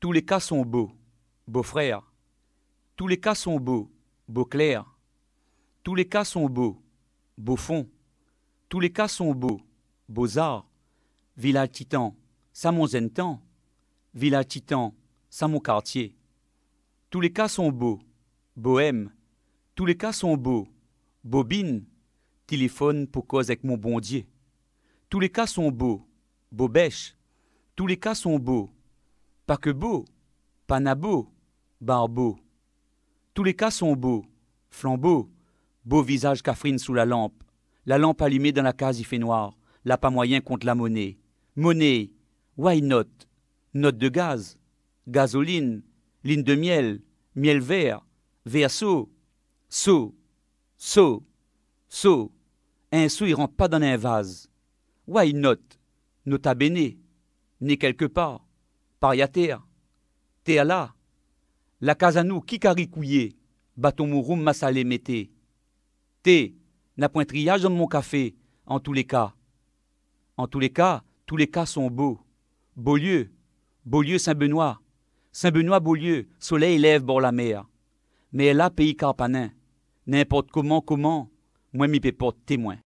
Tous les cas sont beaux, beau-frère. Tous les cas sont beaux, beau-clair. Tous les cas sont beaux, beau-fond. Tous les cas sont beaux, beaux-arts. Villa Titan, ça Villa Titan, ça mon quartier. Tous les cas sont beaux, bohème. Tous les cas sont beaux, bobine. Téléphone pour cause avec mon bon Dieu. Tous les cas sont beaux, bobèche. Tous les cas sont beaux, Beau, Panabo, Barbeau. Tous les cas sont beaux, flambeaux, beau visage cafrine sous la lampe. La lampe allumée dans la case, il fait noir. Là, pas moyen contre la monnaie. Monnaie, why not Note de gaz, gasoline, ligne de miel, miel vert, verso, seau, seau, seau. Un sou, il rentre pas dans un vase. Why not Nota bene, né quelque part té là, la casanou Kikarikouye, Batomurum Masale Mete. T, n'a point triage dans mon café, en tous les cas. En tous les cas, tous les cas sont beaux. Beaulieu, Beaulieu Saint-Benoît, Saint-Benoît Beaulieu, soleil lève bord la mer. Mais là, pays carpanin, n'importe comment, comment, moi m'y témoin.